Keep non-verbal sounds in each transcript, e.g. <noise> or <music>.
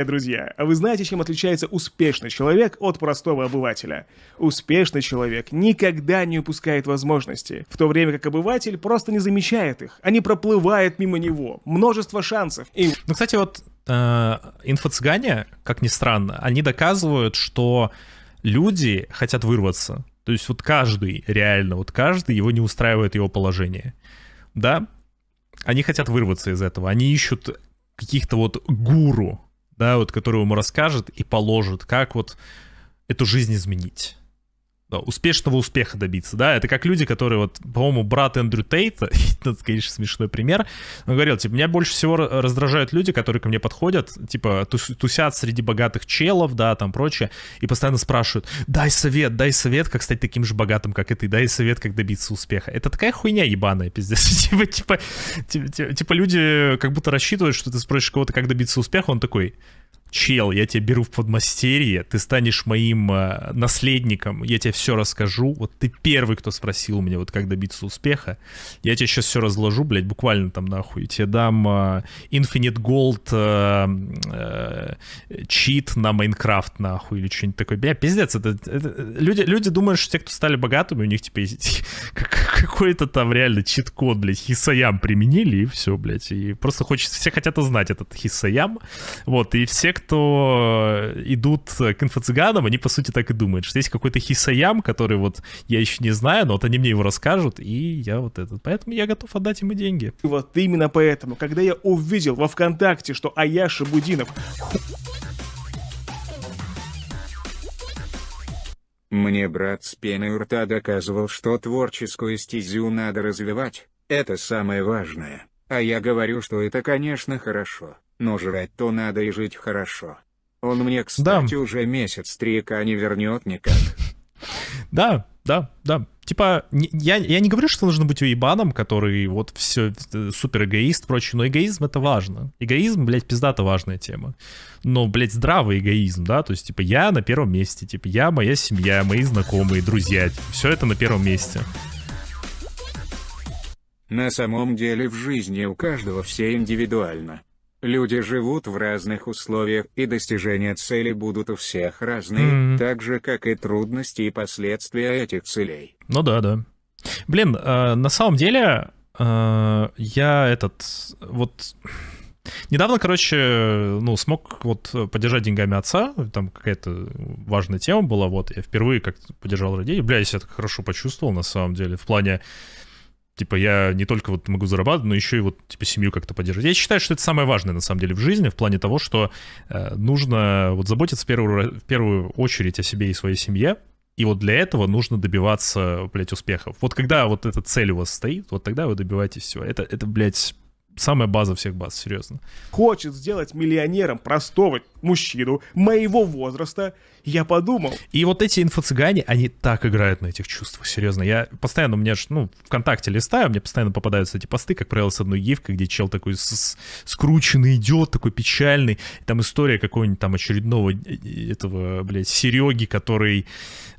Друзья, а вы знаете, чем отличается успешный человек от простого обывателя? Успешный человек никогда не упускает возможности, в то время как обыватель просто не замечает их, они а проплывают мимо него. Множество шансов. И... Ну, кстати, вот э, инфо-цыгане, как ни странно, они доказывают, что люди хотят вырваться. То есть вот каждый, реально, вот каждый, его не устраивает его положение. Да? Они хотят вырваться из этого, они ищут каких-то вот гуру, да, вот, который ему расскажет и положит, как вот эту жизнь изменить. Э, успешного успеха добиться, да, это как люди, которые вот, по-моему, брат Эндрю Тейта, <laughs> это, конечно, смешной пример, он говорил, типа, меня больше всего раздражают люди, которые ко мне подходят, типа, тусят среди богатых челов, да, там прочее, и постоянно спрашивают, дай совет, дай совет, как стать таким же богатым, как и ты, дай совет, как добиться успеха. Это такая хуйня ебаная, пиздец, <laughs> типа, типа, типа, типа, типа люди как будто рассчитывают, что ты спросишь кого-то, как добиться успеха, он такой, чел, я тебя беру в подмастерье, ты станешь моим э, наследником, я тебе все расскажу. Вот ты первый, кто спросил меня, вот как добиться успеха. Я тебе сейчас все разложу, блядь, буквально там нахуй. Тебе дам э, Infinite Gold э, э, чит на Майнкрафт нахуй или что-нибудь такое. Бля, пиздец, это, это, люди, люди думают, что те, кто стали богатыми, у них теперь типа <laughs> какой-то там реально чит-код, блядь, хисаям применили и все, блядь. И просто хочется, все хотят узнать этот хисаям. Вот, и все, кто кто э, идут к инфо-цыганам, они, по сути, так и думают, что есть какой-то хисаям, который вот я еще не знаю, но вот они мне его расскажут, и я вот этот. Поэтому я готов отдать ему деньги. Вот именно поэтому, когда я увидел во ВКонтакте, что Аяша Будинов... Мне брат с пеной у рта доказывал, что творческую стезию надо развивать, это самое важное. А я говорю, что это, конечно, хорошо но жрать-то надо и жить хорошо. Он мне, кстати, да. уже месяц трика не вернет никак. Да, да, да. Типа, я, я не говорю, что нужно быть уебаном, который вот все э, супер эгоист, прочее, но эгоизм это важно. Эгоизм, блядь, это важная тема. Но, блядь, здравый эгоизм, да, то есть, типа, я на первом месте, типа, я, моя семья, мои знакомые, друзья, все это на первом месте. На самом деле в жизни у каждого все индивидуально. Люди живут в разных условиях, и достижения цели будут у всех разные, mm-hmm. так же, как и трудности и последствия этих целей. Ну да, да. Блин, э, на самом деле, э, я этот, вот... Недавно, короче, ну, смог вот поддержать деньгами отца, там какая-то важная тема была, вот, я впервые как-то поддержал родителей, бля, я себя так хорошо почувствовал, на самом деле, в плане, типа, я не только вот могу зарабатывать, но еще и вот, типа, семью как-то поддерживать. Я считаю, что это самое важное, на самом деле, в жизни, в плане того, что э, нужно вот заботиться в первую, в первую очередь о себе и своей семье, и вот для этого нужно добиваться, блядь, успехов. Вот когда вот эта цель у вас стоит, вот тогда вы добиваетесь всего. Это, это блядь, самая база всех баз, серьезно. Хочет сделать миллионером простого мужчину моего возраста, я подумал. И вот эти инфо-цыгане, они так играют на этих чувствах, серьезно. Я постоянно, у меня же, ну, ВКонтакте листаю, мне постоянно попадаются эти посты, как правило, с одной гифкой, где чел такой скрученный идет, такой печальный. Там история какого-нибудь там очередного э, э, этого, блядь, Сереги, который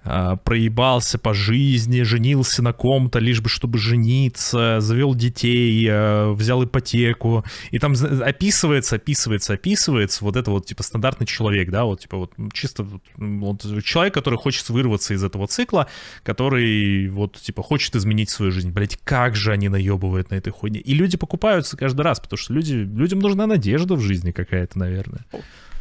а, проебался по жизни, женился на ком-то, лишь бы чтобы жениться, завел детей, а, взял ипотеку. И там описывается, описывается, описывается вот это вот, типа, стандартный человек, да, вот типа вот ну, чисто вот, человек, который хочет вырваться из этого цикла, который вот типа хочет изменить свою жизнь. Блять, как же они наебывают на этой хуйне. И люди покупаются каждый раз, потому что люди, людям нужна надежда в жизни какая-то, наверное.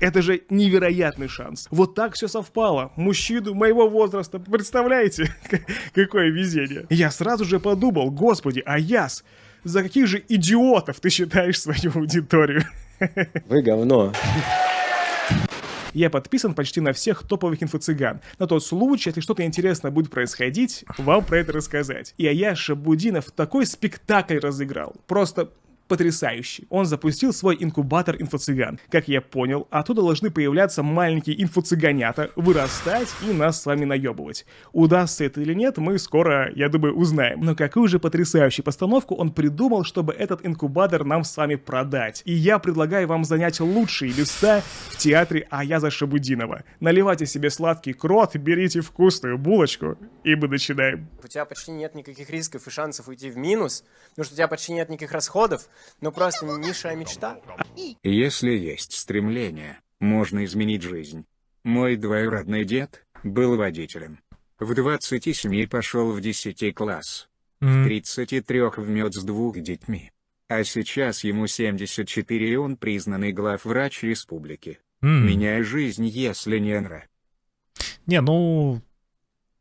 Это же невероятный шанс. Вот так все совпало. Мужчину моего возраста, представляете? <laughs> Какое везение. Я сразу же подумал, господи, а яс, за каких же идиотов ты считаешь свою аудиторию? <laughs> Вы говно. Я подписан почти на всех топовых инфо-цыган. На тот случай, если что-то интересное будет происходить, вам про это рассказать. И Аяша Будинов такой спектакль разыграл. Просто потрясающий. Он запустил свой инкубатор инфо-цыган. Как я понял, оттуда должны появляться маленькие инфо-цыганята, вырастать и нас с вами наебывать. Удастся это или нет, мы скоро, я думаю, узнаем. Но какую же потрясающую постановку он придумал, чтобы этот инкубатор нам с вами продать. И я предлагаю вам занять лучшие места в театре Аяза Шабудинова. Наливайте себе сладкий крот, берите вкусную булочку, и мы начинаем. У тебя почти нет никаких рисков и шансов уйти в минус, потому что у тебя почти нет никаких расходов, но ну, просто низшая мечта. Если есть стремление, можно изменить жизнь. Мой двоюродный дед был водителем. В 27 пошел в 10 класс. В 33 вмет с двух детьми. А сейчас ему 74 и он признанный главврач республики. Меняй жизнь, если не нра. Не, ну,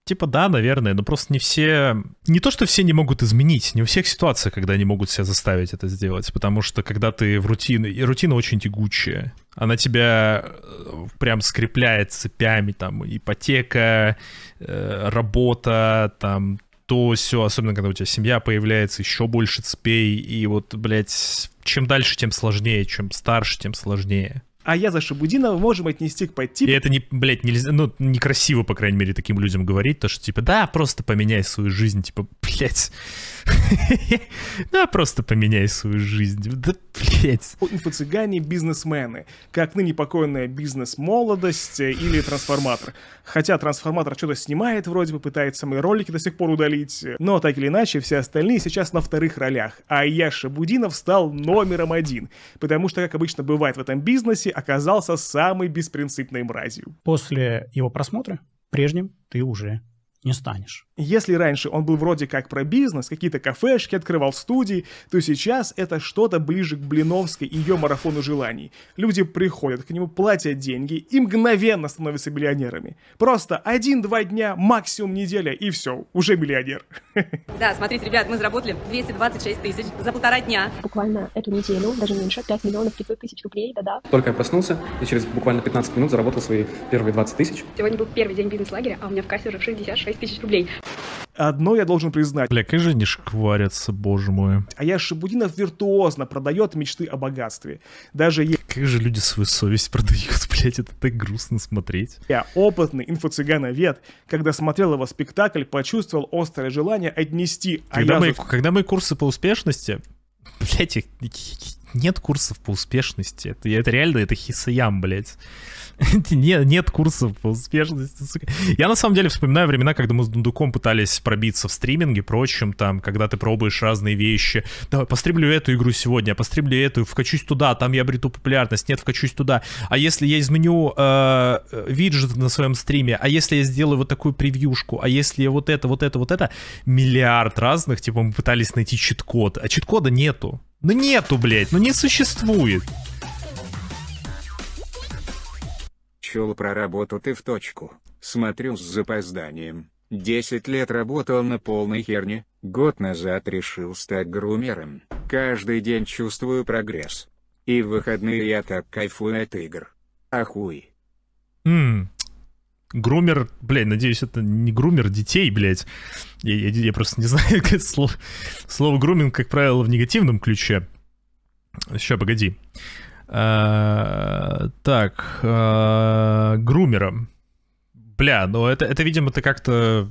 Типа да, наверное, но просто не все... Не то, что все не могут изменить, не у всех ситуация, когда они могут себя заставить это сделать, потому что когда ты в рутине... И рутина очень тягучая. Она тебя э, прям скрепляет цепями, там, ипотека, э, работа, там, то все, особенно когда у тебя семья появляется, еще больше цепей, и вот, блядь, чем дальше, тем сложнее, чем старше, тем сложнее а я за Шабудинова можем отнести к подтипу. И это, не, блядь, нельзя, ну, некрасиво, по крайней мере, таким людям говорить, то, что, типа, да, просто поменяй свою жизнь, типа, <laughs> блядь, <laughs> да, просто поменяй свою жизнь. Да Блять. Инфо-цыгане, бизнесмены. Как ныне покойная бизнес-молодость э, или трансформатор. Хотя трансформатор что-то снимает, вроде бы пытается мои ролики до сих пор удалить. Э, но так или иначе, все остальные сейчас на вторых ролях. А Яша Будинов стал номером один. Потому что, как обычно бывает в этом бизнесе, оказался самой беспринципной мразью. После его просмотра прежним ты уже не станешь. Если раньше он был вроде как про бизнес, какие-то кафешки открывал студии, то сейчас это что-то ближе к Блиновской и ее марафону желаний. Люди приходят к нему, платят деньги и мгновенно становятся миллионерами. Просто один-два дня, максимум неделя, и все, уже миллионер. <laughs> Да, смотрите, ребят, мы заработали 226 тысяч за полтора дня. Буквально эту неделю, даже меньше, 5 миллионов 500 тысяч рублей, да-да. Только я проснулся и через буквально 15 минут заработал свои первые 20 тысяч. Сегодня был первый день бизнес-лагеря, а у меня в кассе уже 66 45 тысяч рублей. Одно я должен признать. Бля, как же они шкварятся, боже мой. А я Шабудинов виртуозно продает мечты о богатстве. Даже я. Как же люди свою совесть продают, <laughs> блять, это так грустно смотреть. Я опытный инфо-цыгановед, когда смотрел его спектакль, почувствовал острое желание отнести... Когда, а мои, за... когда мои курсы по успешности, <laughs> блять их нет курсов по успешности. Это, это реально, это хисаям, блядь. <laughs> нет, нет курсов по успешности, сука. Я на самом деле вспоминаю времена, когда мы с Дундуком пытались пробиться в стриминге, прочим, там, когда ты пробуешь разные вещи. Давай, постримлю эту игру сегодня, а постримлю эту, вкачусь туда, там я обрету популярность, нет, вкачусь туда. А если я изменю э, э виджет на своем стриме, а если я сделаю вот такую превьюшку, а если вот это, вот это, вот это, миллиард разных, типа мы пытались найти чит-код, а чит-кода нету. Ну нету, блядь, ну не существует. Чел про работу ты в точку. Смотрю с запозданием. Десять лет работал на полной херне, год назад решил стать грумером. Каждый день чувствую прогресс. И в выходные я так кайфую от игр. Ахуй. Ммм, грумер, блядь, надеюсь, это не грумер детей, блядь. Я, я, я просто не <laughs> знаю, как слово. Слово груминг, как правило, в негативном ключе. Сейчас, погоди. А, так, а, грумером. Бля, ну это, это видимо, ты как-то...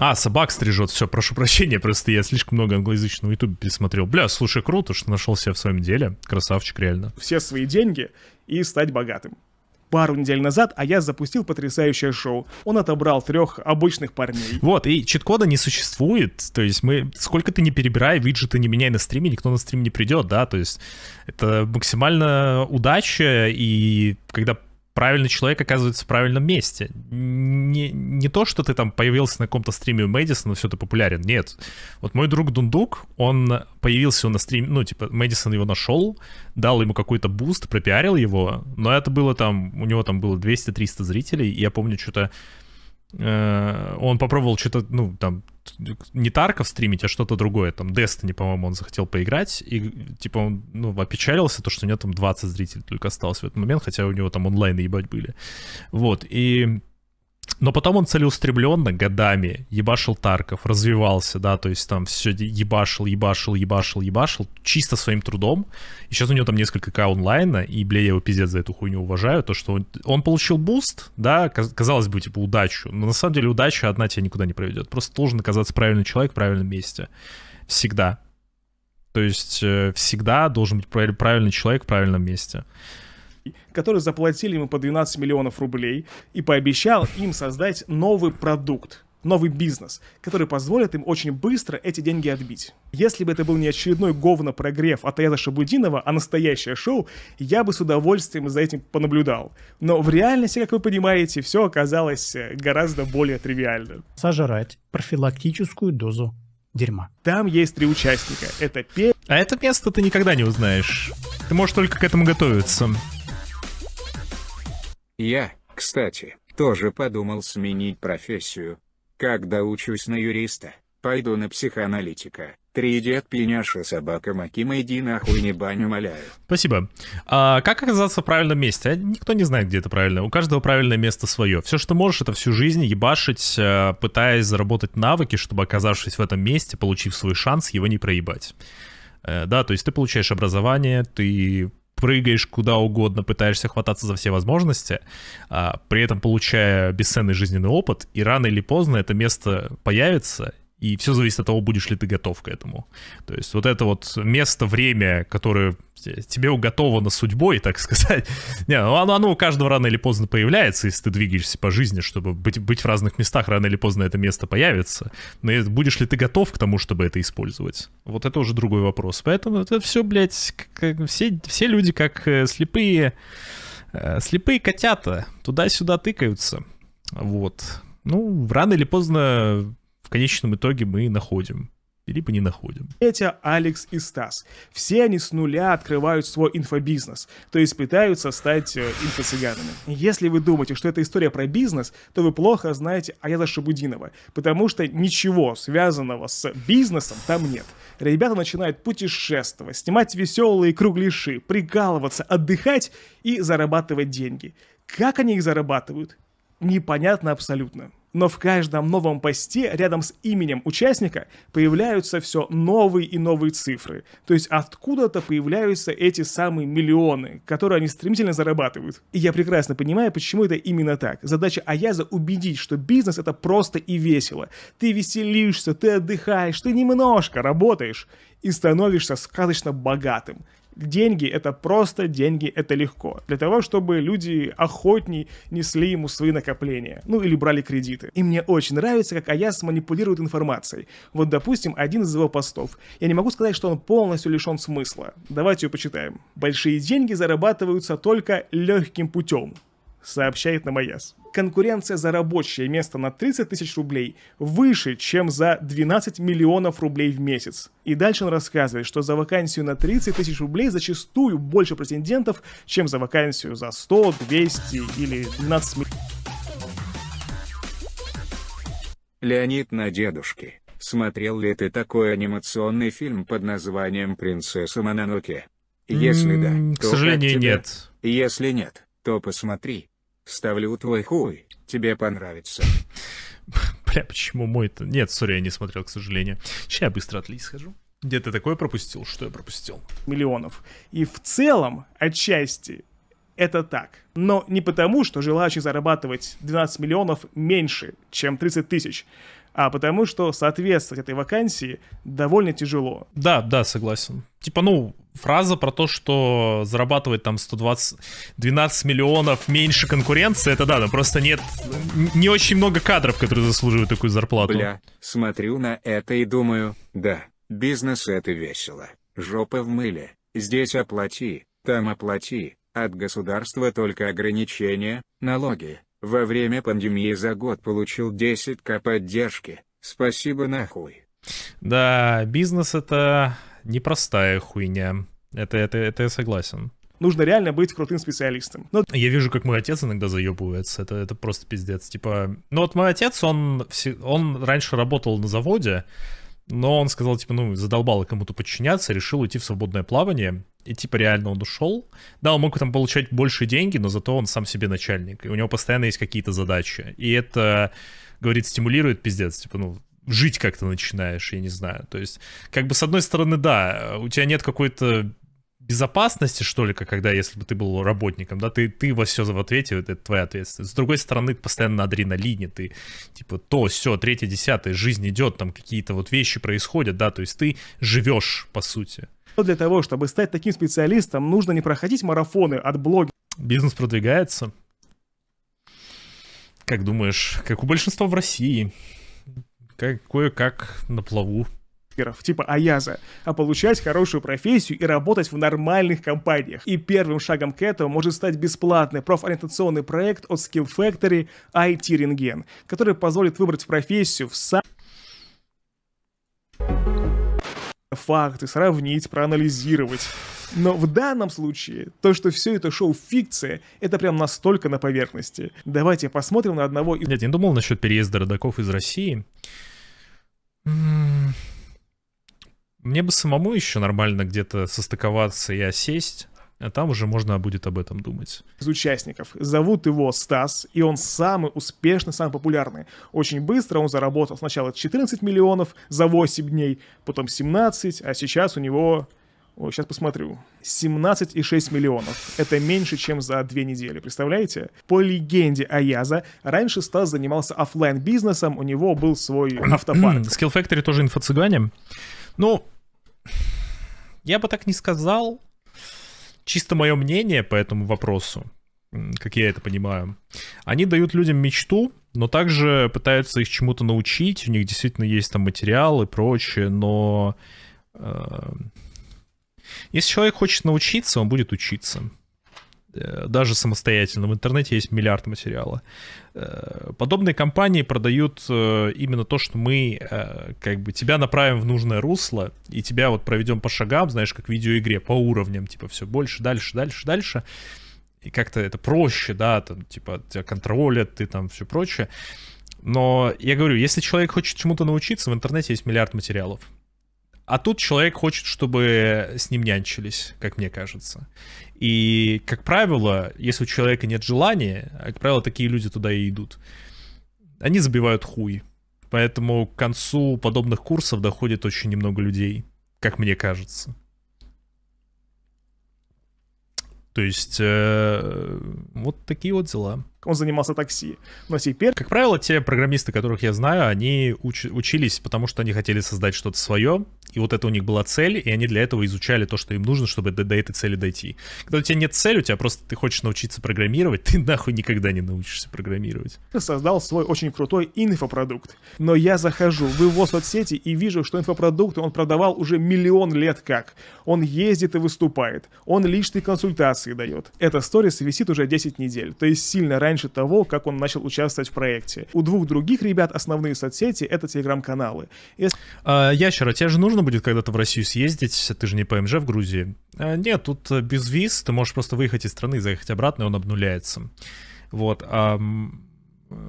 А, собак стрижет, все, прошу прощения, просто я слишком много англоязычного YouTube пересмотрел. Бля, слушай, круто, что нашел себя в своем деле, красавчик реально. Все свои деньги и стать богатым пару недель назад, а я запустил потрясающее шоу. Он отобрал трех обычных парней. Вот, и чит-кода не существует, то есть мы, сколько ты не перебирай, виджеты не меняй на стриме, никто на стрим не придет, да, то есть это максимально удача, и когда правильный человек оказывается в правильном месте. Не, не то, что ты там появился на каком-то стриме у Мэдисона, все, ты популярен. Нет. Вот мой друг Дундук, он появился на стриме, ну, типа, Мэдисон его нашел, дал ему какой-то буст, пропиарил его, но это было там, у него там было 200-300 зрителей, и я помню, что-то э, он попробовал что-то, ну, там, не Тарков стримить, а что-то другое. Там Destiny, по-моему, он захотел поиграть. И, типа, он, ну, опечалился, то, что у него там 20 зрителей только осталось в этот момент, хотя у него там онлайн ебать были. Вот, и но потом он целеустремленно годами ебашил Тарков, развивался, да, то есть там все ебашил, ебашил, ебашил, ебашил, чисто своим трудом. И сейчас у него там несколько к онлайна, и, бля, я его пиздец за эту хуйню уважаю, то, что он, он получил буст, да, казалось бы, типа, удачу, но на самом деле удача одна тебя никуда не проведет. Просто должен оказаться правильный человек в правильном месте. Всегда. То есть э, всегда должен быть правильный человек в правильном месте который заплатили ему по 12 миллионов рублей и пообещал им создать новый продукт, новый бизнес, который позволит им очень быстро эти деньги отбить. Если бы это был не очередной говно-прогрев от Аяза Шабудинова, а настоящее шоу, я бы с удовольствием за этим понаблюдал. Но в реальности, как вы понимаете, все оказалось э, гораздо более тривиально. Сожрать профилактическую дозу дерьма. Там есть три участника. Это Петя... А это место ты никогда не узнаешь. Ты можешь только к этому готовиться. Я, кстати, тоже подумал сменить профессию. Когда учусь на юриста, пойду на психоаналитика. Три дед пеняша собака Макима, иди нахуй не баню моляю. Спасибо. А как оказаться в правильном месте? А никто не знает, где это правильно. У каждого правильное место свое. Все, что можешь, это всю жизнь ебашить, э, пытаясь заработать навыки, чтобы оказавшись в этом месте, получив свой шанс, его не проебать. Э, да, то есть ты получаешь образование, ты прыгаешь куда угодно, пытаешься хвататься за все возможности, а, при этом получая бесценный жизненный опыт, и рано или поздно это место появится, и все зависит от того, будешь ли ты готов к этому. То есть вот это вот место, время, которое тебе уготовано судьбой, так <laughs> сказать. Не, ну, оно, оно у каждого рано или поздно появляется, если ты двигаешься по жизни, чтобы быть, быть в разных местах, рано или поздно это место появится. Но будешь ли ты готов к тому, чтобы это использовать? Вот это уже другой вопрос. Поэтому это все, блядь, все, все люди как э, слепые, э, слепые котята. Туда-сюда тыкаются. Вот. Ну, рано или поздно в конечном итоге мы находим либо не находим. Петя, Алекс и Стас. Все они с нуля открывают свой инфобизнес, то есть пытаются стать э, инфо-цыганами. Если вы думаете, что это история про бизнес, то вы плохо знаете Аяза Шабудинова, потому что ничего связанного с бизнесом там нет. Ребята начинают путешествовать, снимать веселые круглиши, прикалываться, отдыхать и зарабатывать деньги. Как они их зарабатывают? Непонятно абсолютно. Но в каждом новом посте рядом с именем участника появляются все новые и новые цифры. То есть откуда-то появляются эти самые миллионы, которые они стремительно зарабатывают. И я прекрасно понимаю, почему это именно так. Задача Аяза убедить, что бизнес это просто и весело. Ты веселишься, ты отдыхаешь, ты немножко работаешь и становишься сказочно богатым деньги — это просто деньги, это легко. Для того, чтобы люди охотней несли ему свои накопления. Ну, или брали кредиты. И мне очень нравится, как Аяс манипулирует информацией. Вот, допустим, один из его постов. Я не могу сказать, что он полностью лишен смысла. Давайте ее почитаем. «Большие деньги зарабатываются только легким путем сообщает на МАЯС. Конкуренция за рабочее место на 30 тысяч рублей выше, чем за 12 миллионов рублей в месяц. И дальше он рассказывает, что за вакансию на 30 тысяч рублей зачастую больше претендентов, чем за вакансию за 100, 200 или 12 миллионов. Леонид на дедушке. Смотрел ли ты такой анимационный фильм под названием «Принцесса Мононоке»? Если да, то К сожалению, нет. Если нет, то посмотри, Ставлю твой хуй, тебе понравится. Бля, почему мой-то? Нет, сори, я не смотрел, к сожалению. Сейчас я быстро отлить схожу. Где ты такое пропустил? Что я пропустил? Миллионов. И в целом, отчасти, это так. Но не потому, что желающих зарабатывать 12 миллионов меньше, чем 30 тысяч, а потому что соответствовать этой вакансии довольно тяжело. Да, да, согласен. Типа, ну, фраза про то, что зарабатывать там 120, 12 миллионов меньше конкуренции, это да, но просто нет, не очень много кадров, которые заслуживают такую зарплату. Бля, смотрю на это и думаю, да, бизнес это весело, жопа в мыле, здесь оплати, там оплати, от государства только ограничения, налоги. Во время пандемии за год получил 10к поддержки. Спасибо нахуй. Да, бизнес это непростая хуйня. Это, это, это я согласен. Нужно реально быть крутым специалистом. Но... Я вижу, как мой отец иногда заебывается. Это, это просто пиздец. Типа, ну вот мой отец, он, он раньше работал на заводе, но он сказал, типа, ну, задолбало кому-то подчиняться, решил уйти в свободное плавание. И, типа, реально он ушел. Да, он мог там получать больше деньги, но зато он сам себе начальник. И у него постоянно есть какие-то задачи. И это, говорит, стимулирует пиздец. Типа, ну, жить как-то начинаешь, я не знаю. То есть, как бы с одной стороны, да, у тебя нет какой-то безопасности, что ли, как когда, если бы ты был работником, да, ты, ты во все в ответе, это твоя ответственность. С другой стороны, ты постоянно на адреналине, ты, типа, то, все, третье, десятое, жизнь идет, там какие-то вот вещи происходят, да, то есть ты живешь, по сути. Но для того, чтобы стать таким специалистом, нужно не проходить марафоны от блогеров. Бизнес продвигается. Как думаешь, как у большинства в России, кое-как на плаву. Типа Аяза, а получать хорошую профессию и работать в нормальных компаниях. И первым шагом к этому может стать бесплатный профориентационный проект от Skill Factory IT Рентген, который позволит выбрать профессию в сам факты, сравнить, проанализировать. Но в данном случае, то, что все это шоу фикция, это прям настолько на поверхности. Давайте посмотрим на одного из... Нет, я не думал насчет переезда родаков из России. Мне бы самому еще нормально где-то состыковаться и осесть, а там уже можно будет об этом думать. Из участников. Зовут его Стас, и он самый успешный, самый популярный. Очень быстро он заработал сначала 14 миллионов за 8 дней, потом 17, а сейчас у него Ой, сейчас посмотрю. 17,6 миллионов. Это меньше, чем за две недели, представляете? По легенде Аяза, раньше Стас занимался офлайн бизнесом у него был свой автопарк. Skill Factory тоже инфо-цыгане. Ну, я бы так не сказал. Чисто мое мнение по этому вопросу, как я это понимаю. Они дают людям мечту, но также пытаются их чему-то научить. У них действительно есть там материалы и прочее, но... Э- если человек хочет научиться, он будет учиться. Э, даже самостоятельно. В интернете есть миллиард материала. Э, подобные компании продают э, именно то, что мы как бы тебя направим в нужное русло, и тебя вот проведем по шагам, знаешь, как в видеоигре, по уровням, типа все больше, дальше, дальше, дальше. И как-то это проще, да, там, типа тебя контролят, ты там все прочее. Но я говорю, если человек хочет чему-то научиться, в интернете есть миллиард материалов. А тут человек хочет, чтобы с ним нянчились, как мне кажется. И, как правило, если у человека нет желания, как правило, такие люди туда и идут. Они забивают хуй. Поэтому к концу подобных курсов доходит очень немного людей, как мне кажется. То есть, э, вот такие вот дела он занимался такси. Но теперь... Как правило, те программисты, которых я знаю, они уч учились, потому что они хотели создать что-то свое, и вот это у них была цель, и они для этого изучали то, что им нужно, чтобы до, до этой цели дойти. Когда у тебя нет цели, у тебя просто ты хочешь научиться программировать, <laughs> ты нахуй никогда не научишься программировать. Ты создал свой очень крутой инфопродукт. Но я захожу в его соцсети и вижу, что инфопродукт он продавал уже миллион лет как. Он ездит и выступает, он личные консультации дает. Эта сторис висит уже 10 недель, то есть сильно раньше раньше того, как он начал участвовать в проекте. У двух других ребят основные соцсети — это телеграм-каналы. Если... А, Ящера, тебе же нужно будет когда-то в Россию съездить, ты же не ПМЖ в Грузии. А, нет, тут э, без виз, ты можешь просто выехать из страны, заехать обратно, и он обнуляется. Вот. А,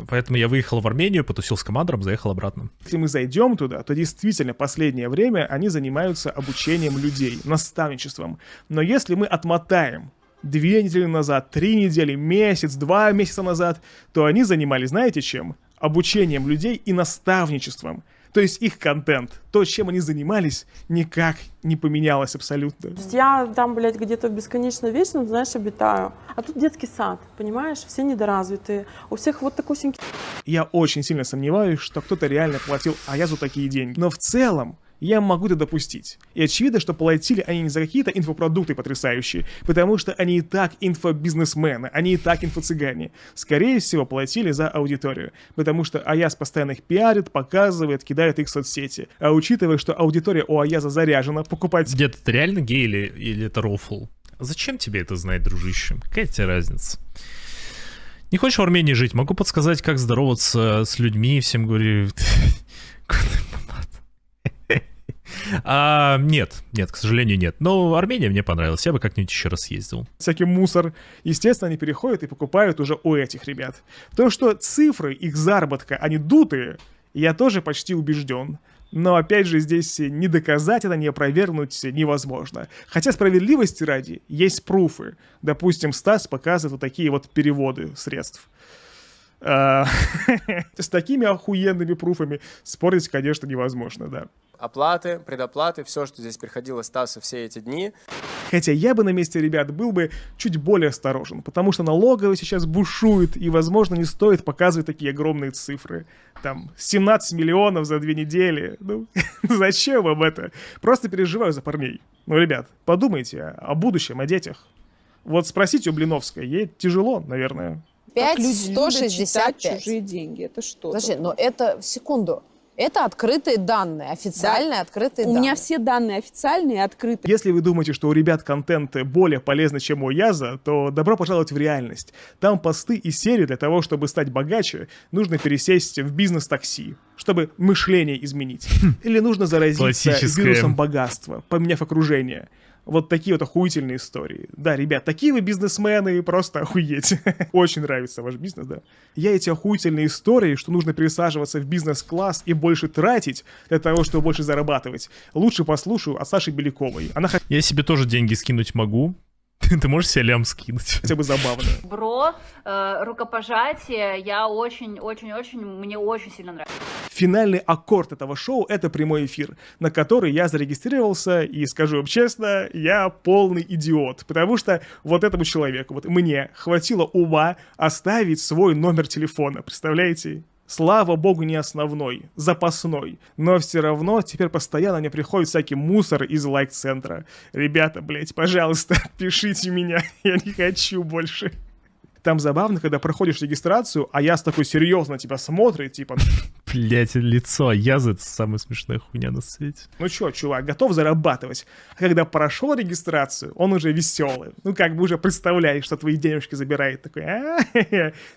Поэтому я выехал в Армению, потусил с командором, заехал обратно. Если мы зайдем туда, то действительно последнее время они занимаются обучением людей, наставничеством. Но если мы отмотаем две недели назад, три недели, месяц, два месяца назад, то они занимались, знаете чем? Обучением людей и наставничеством. То есть их контент, то, чем они занимались, никак не поменялось абсолютно. То есть я там, блядь, где-то бесконечно вечно, знаешь, обитаю. А тут детский сад, понимаешь? Все недоразвитые. У всех вот такой синьки. Я очень сильно сомневаюсь, что кто-то реально платил а я за такие деньги. Но в целом, я могу это допустить. И очевидно, что платили они не за какие-то инфопродукты потрясающие, потому что они и так инфобизнесмены, они и так инфо-цыгане. Скорее всего, платили за аудиторию, потому что Аяс постоянно их пиарит, показывает, кидает их в соцсети. А учитывая, что аудитория у Аяза заряжена, покупать... Дед, это реально гей или, или это рофл? Зачем тебе это знать, дружище? Какая тебе разница? Не хочешь в Армении жить? Могу подсказать, как здороваться с людьми. Всем говорю, <laughs> А, нет, нет, к сожалению, нет. Но Армения мне понравилась, я бы как-нибудь еще раз съездил. Всякий мусор. Естественно, они переходят и покупают уже у этих ребят. То, что цифры их заработка, они дутые, я тоже почти убежден. Но опять же, здесь не доказать это, не опровергнуть невозможно. Хотя справедливости ради есть пруфы. Допустим, Стас показывает вот такие вот переводы средств. А. <laughs> С такими охуенными пруфами спорить, конечно, невозможно, да. Оплаты, предоплаты, все, что здесь приходило Стасу все эти дни. Хотя я бы на месте ребят был бы чуть более осторожен, потому что налоговый сейчас бушует, и, возможно, не стоит показывать такие огромные цифры. Там, 17 миллионов за две недели. Ну, <laughs> зачем вам это? Просто переживаю за парней. Ну, ребят, подумайте о будущем, о детях. Вот спросите у Блиновской, ей тяжело, наверное. 5,165. чужие деньги, это что? Подожди, но это, секунду, это открытые данные, официальные да. открытые у данные. У меня все данные официальные и открытые. Если вы думаете, что у ребят контент более полезный, чем у Яза, то добро пожаловать в реальность. Там посты и серии для того, чтобы стать богаче, нужно пересесть в бизнес-такси, чтобы мышление изменить. Хм. Или нужно заразиться вирусом богатства, поменяв окружение вот такие вот охуительные истории. Да, ребят, такие вы бизнесмены, просто охуете. <laughs> Очень нравится ваш бизнес, да. Я эти охуительные истории, что нужно пересаживаться в бизнес-класс и больше тратить для того, чтобы больше зарабатывать, лучше послушаю от Саши Беляковой. Она... Я себе тоже деньги скинуть могу, ты можешь себе лям скинуть? Хотя бы забавно. Бро, э, рукопожатие, я очень-очень-очень, мне очень сильно нравится. Финальный аккорд этого шоу — это прямой эфир, на который я зарегистрировался, и скажу вам честно, я полный идиот, потому что вот этому человеку, вот мне, хватило ума оставить свой номер телефона, представляете? Слава богу, не основной, запасной. Но все равно теперь постоянно мне приходит всякий мусор из лайк-центра. Ребята, блять, пожалуйста, <laughs> пишите меня, <laughs> я не хочу больше. Там забавно, когда проходишь регистрацию, а я с такой серьезно тебя смотрю, типа, Блять, лицо Аяза — это самая смешная хуйня на свете. Ну чё, чувак, готов зарабатывать. А когда прошел регистрацию, он уже веселый. Ну как бы уже представляешь, что твои денежки забирает. Такой, а,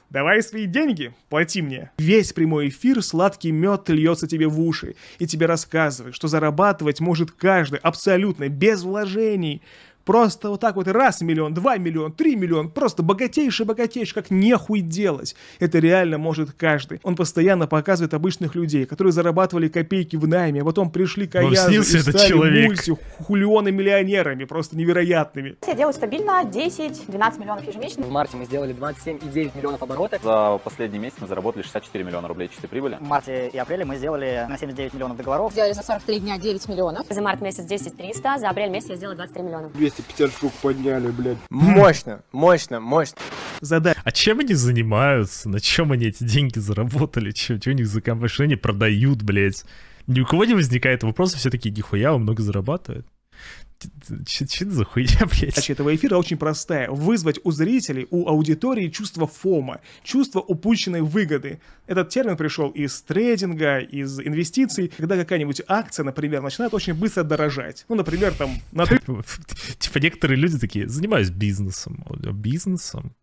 давай свои деньги, плати мне. Весь прямой эфир сладкий мед льется тебе в уши. И тебе рассказывают, что зарабатывать может каждый, абсолютно, без вложений. Просто вот так вот раз миллион, два миллион, три миллион, просто богатейший богатейший, как нехуй делать. Это реально может каждый. Он постоянно показывает обычных людей, которые зарабатывали копейки в найме, а потом пришли ну, к Аязу и стали человек. мульти хулионы-миллионерами, просто невероятными. Я делаю стабильно 10-12 миллионов ежемесячно. В марте мы сделали 27,9 миллионов оборотов. За последний месяц мы заработали 64 миллиона рублей чистой прибыли. В марте и апреле мы сделали на 79 миллионов договоров. Сделали за 43 дня 9 миллионов. За март месяц 10 300, за апрель месяц я сделала 23 миллиона. 250 штук подняли, блядь. Мощно, мощно, мощно. Задай. А чем они занимаются? На чем они эти деньги заработали? Чем, у них за компания? Что они продают, блядь? Ни у кого не возникает вопроса, все таки нихуя, он много зарабатывает что за хуйня, <laughs> блядь? Задача этого эфира очень простая. Вызвать у зрителей, у аудитории чувство фома, чувство упущенной выгоды. Этот термин пришел из трейдинга, из инвестиций, когда какая-нибудь акция, например, начинает очень быстро дорожать. Ну, например, там... <laughs> Типа некоторые люди такие, занимаюсь бизнесом. Бизнесом?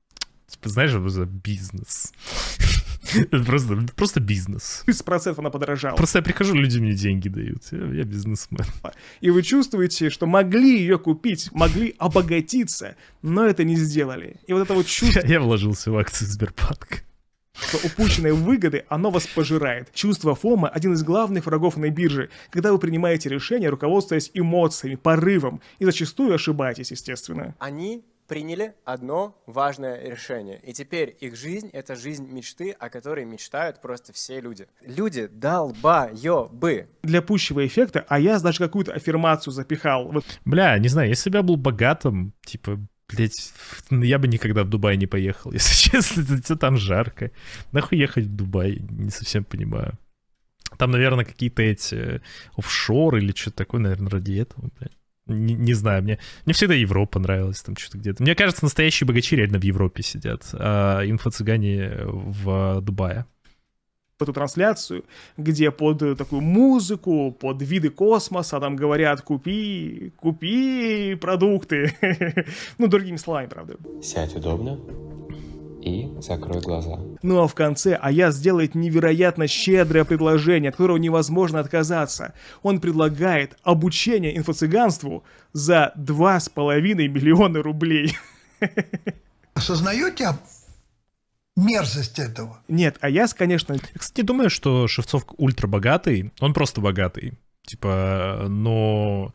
Типа, знаешь, за бизнес. <laughs> Просто, просто бизнес. 30% она подорожала. Просто я прихожу, люди мне деньги дают. Я, я бизнесмен. И вы чувствуете, что могли ее купить, могли обогатиться, но это не сделали. И вот это вот чувство... Я, <laughs> я вложился в акции Сбербанка что упущенные выгоды, оно вас пожирает. Чувство фома – один из главных врагов на бирже, когда вы принимаете решения, руководствуясь эмоциями, порывом, и зачастую ошибаетесь, естественно. Они приняли одно важное решение. И теперь их жизнь — это жизнь мечты, о которой мечтают просто все люди. Люди долбоёбы. Для пущего эффекта, а я даже какую-то аффирмацию запихал. Бля, не знаю, если бы я был богатым, типа, Блять, я бы никогда в Дубай не поехал, <laughs> если честно, это там жарко. Нахуй ехать в Дубай, не совсем понимаю. Там, наверное, какие-то эти офшоры или что-то такое, наверное, ради этого, блядь не, не знаю, мне, мне всегда Европа нравилась, там что-то где-то. Мне кажется, настоящие богачи реально в Европе сидят, а инфо-цыгане в Дубае эту трансляцию, где под такую музыку, под виды космоса там говорят «купи, купи продукты». <laughs> ну, другими словами, правда. Сядь удобно, и закрой глаза. Ну а в конце Ая сделает невероятно щедрое предложение, от которого невозможно отказаться. Он предлагает обучение инфо-цыганству за 2,5 миллиона рублей. Осознаете мерзость этого? Нет, а я, конечно... Я, кстати, думаю, что Шевцов ультрабогатый, он просто богатый. Типа, но...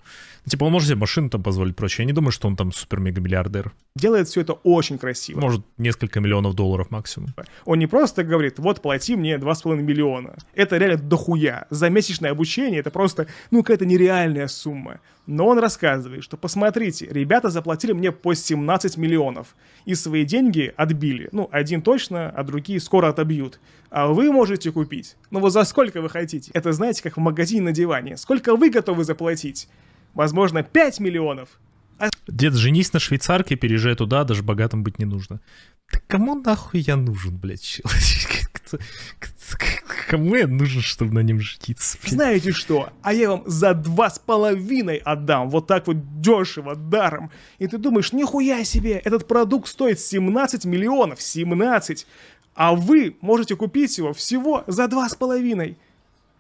Типа он может себе машину там позволить прочее. Я не думаю, что он там супер-мега-миллиардер. Делает все это очень красиво. Может, несколько миллионов долларов максимум. Он не просто говорит, вот, плати мне 2,5 миллиона. Это реально дохуя. За месячное обучение это просто, ну, какая-то нереальная сумма. Но он рассказывает, что посмотрите, ребята заплатили мне по 17 миллионов. И свои деньги отбили. Ну, один точно, а другие скоро отобьют. А вы можете купить. Ну вот за сколько вы хотите? Это знаете, как в магазине на диване. Сколько вы готовы заплатить? возможно, 5 миллионов. А... Дед, женись на швейцарке, переезжай туда, даже богатым быть не нужно. Да кому нахуй я нужен, блядь, человек? <laughs> Кому я нужен, чтобы на нем жититься? Блядь? Знаете что? А я вам за два с половиной отдам, вот так вот дешево, даром. И ты думаешь, нихуя себе, этот продукт стоит 17 миллионов, 17. А вы можете купить его всего за два с половиной.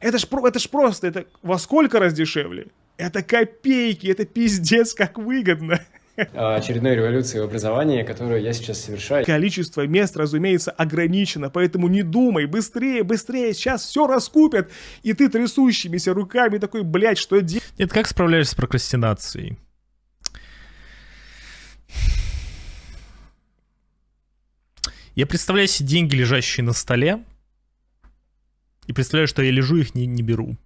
Это ж, это ж просто, это во сколько раз дешевле? Это копейки, это пиздец как выгодно а, очередной революции в образовании, которую я сейчас совершаю. Количество мест, разумеется, ограничено, поэтому не думай, быстрее, быстрее, сейчас все раскупят, и ты трясущимися руками такой, блядь, что делать? Нет, как справляешься с прокрастинацией? Я представляю себе деньги, лежащие на столе, и представляю, что я лежу, их не, не беру.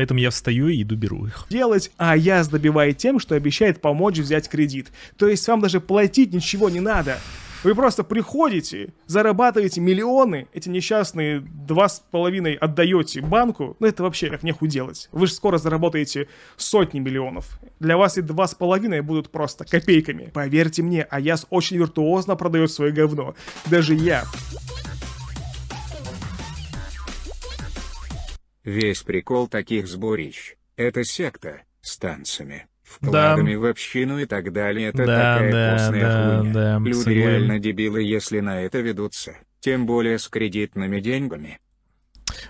Поэтому я встаю и иду беру их. Делать А Аяс добивает тем, что обещает помочь взять кредит. То есть вам даже платить ничего не надо. Вы просто приходите, зарабатываете миллионы, эти несчастные два с половиной отдаете банку. Ну это вообще как неху делать. Вы же скоро заработаете сотни миллионов. Для вас и два с половиной будут просто копейками. Поверьте мне, Аяс очень виртуозно продает свое говно. Даже я. Весь прикол таких сборищ — это секта, с танцами, вкладами да. в общину и так далее. Это да, такая да, постная да, хуйня. Да, Люди согласен. реально дебилы, если на это ведутся. Тем более с кредитными деньгами.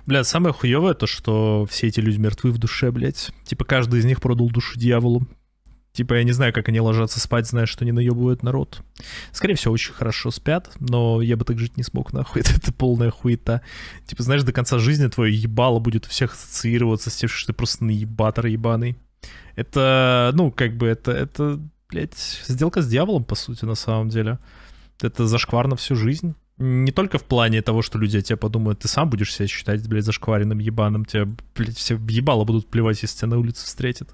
Бля, самое хуевое то, что все эти люди мертвы в душе, блядь. Типа каждый из них продал душу дьяволу. Типа, я не знаю, как они ложатся спать, зная, что не наебывают народ. Скорее всего, очень хорошо спят, но я бы так жить не смог, нахуй. Это, <laughs> это полная хуета. Типа, знаешь, до конца жизни твое ебало будет у всех ассоциироваться с тем, что ты просто наебатор ебаный. Это, ну, как бы, это, это, блядь, сделка с дьяволом, по сути, на самом деле. Это зашкварно всю жизнь. Не только в плане того, что люди о тебе подумают, ты сам будешь себя считать, блядь, зашкваренным ебаным, тебя, блядь, все ебало будут плевать, если тебя на улице встретят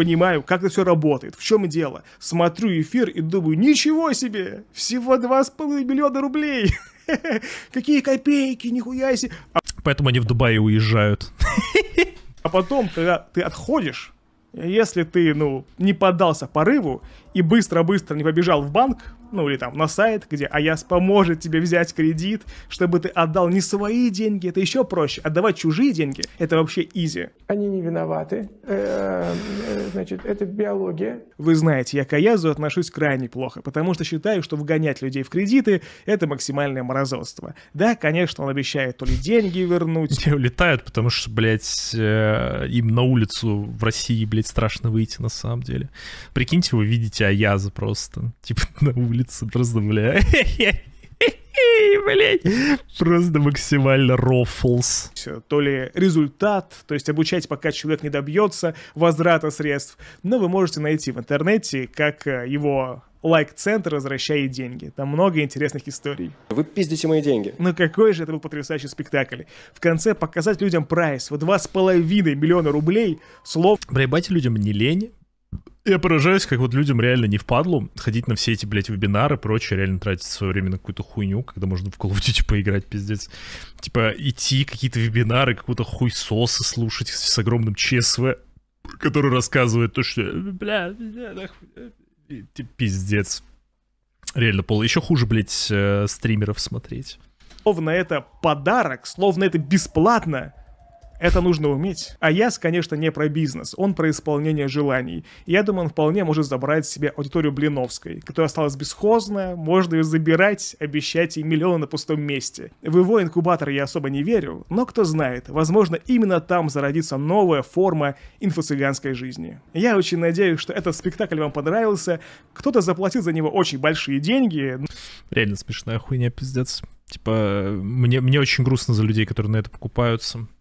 понимаю, как это все работает, в чем дело. Смотрю эфир и думаю, ничего себе, всего 2,5 миллиона рублей. <laughs> Какие копейки, нихуя себе. А Поэтому они в Дубае уезжают. А потом, когда ты отходишь, если ты, ну, не поддался порыву, и быстро-быстро не побежал в банк, ну или там на сайт, где Аяс поможет тебе взять кредит, чтобы ты отдал не свои деньги, это еще проще. Отдавать чужие деньги – это вообще изи. Они не виноваты. Э, э, значит, это биология. Вы знаете, я к Аязу отношусь крайне плохо, потому что считаю, что вгонять людей в кредиты – это максимальное морозовство. Да, конечно, он обещает то ли деньги вернуть. Не улетают, потому что, блядь, э, им на улицу в России, блядь, страшно выйти на самом деле. Прикиньте, вы видите тебя яза просто. Типа <laughs> на улице просто, бля. Блять, просто максимально рофлс. То ли результат, то есть обучать, пока человек не добьется возврата средств, но вы можете найти в интернете, как э, его лайк-центр возвращает деньги. Там много интересных историй. Вы пиздите мои деньги. Ну какой же это был потрясающий спектакль. В конце показать людям прайс в 2,5 миллиона рублей слов. Проебать людям не лень, я поражаюсь, как вот людям реально не впадлу ходить на все эти, блядь, вебинары и прочее, реально тратить свое время на какую-то хуйню, когда можно в Call of Duty поиграть, пиздец. Типа идти какие-то вебинары, какую-то хуй хуйсосы слушать с огромным ЧСВ, который рассказывает то, что, бля, бля, нахуй, э, пиздец. Реально пол. Еще хуже, блядь, э, стримеров смотреть. Словно это подарок, словно это бесплатно. Это нужно уметь. А Яс, конечно, не про бизнес, он про исполнение желаний. я думаю, он вполне может забрать себе аудиторию Блиновской, которая осталась бесхозная, можно ее забирать, обещать ей миллионы на пустом месте. В его инкубатор я особо не верю, но кто знает, возможно, именно там зародится новая форма инфо-цыганской жизни. Я очень надеюсь, что этот спектакль вам понравился, кто-то заплатил за него очень большие деньги. Реально смешная хуйня, пиздец. Типа, мне, мне очень грустно за людей, которые на это покупаются.